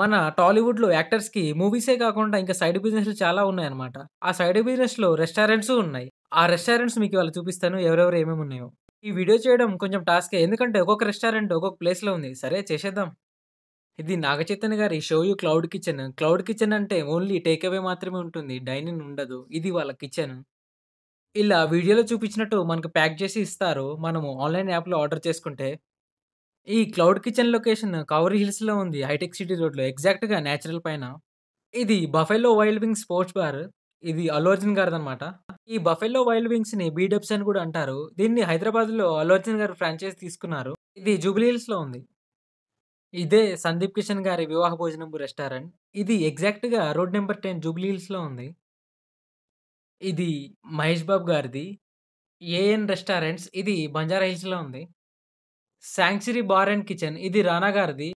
మన టాలీవుడ్లో యాక్టర్స్కి మూవీసే కాకుండా ఇంకా సైడ్ బిజినెస్లు చాలా ఉన్నాయన్నమాట ఆ సైడ్ బిజినెస్లో రెస్టారెంట్స్ ఉన్నాయి ఆ రెస్టారెంట్స్ మీకు ఇవాళ చూపిస్తాను ఎవరెవరు ఏమేమి ఉన్నాయో ఈ వీడియో చేయడం కొంచెం టాస్కే ఎందుకంటే ఒక్కొక్క రెస్టారెంట్ ఒక్కొక్క ప్లేస్లో ఉంది సరే చేసేద్దాం ఇది నాగచైతన్య గారి Shoyu cloud kitchen cloud kitchen అంటే ఓన్లీ టేక్ అవే మాత్రమే ఉంటుంది డైనింగ్ ఉండదు ఇది వాళ్ళ కిచెన్ ఇలా వీడియోలో చూపించినట్టు మనకు ప్యాక్ చేసి ఇస్తారు మనము ఆన్లైన్ యాప్లో ఆర్డర్ చేసుకుంటే ఈ క్లౌడ్ కిచెన్ లొకేషన్ కౌరీ హిల్స్‌లో ఉంది. హైటెక్ సిటీ రోడ్‌లో ఎగ్జాక్ట్‌గా నేచురల్ పైన. ఇది Buffalo Wild Wings sports bar. ఇది అలోర్జన్ అర్జున్ గారిదనమాట. ఈ బఫెలో వైల్డ్ వింగ్స్‌ని బీ డబ్స్ అని కూడా అంటారు. దీన్ని హైదరాబాద్‌లో అల్లు గారు ఫ్రాంచైజ్ తీసుకున్నారు. ఇది జూబ్లీ హిల్స్‌లో ఉంది. ఇదే సందీప్ కిషన్ గారి వివాహ భోజనం రెస్టారెంట్. ఇది ఎగ్జాక్ట్‌గా రోడ్ నెంబర్ టెన్ జూబ్లీ హిల్స్‌లో ఉంది. ఇది మహేష్ బాబు గారిది. ఏఎన్ రెస్టారెంట్స్ ఇది బంజారా హిల్స్‌లో ఉంది. శాంక్చురీ బార్ అండ్ కిచెన్ ఇది రానా గారిది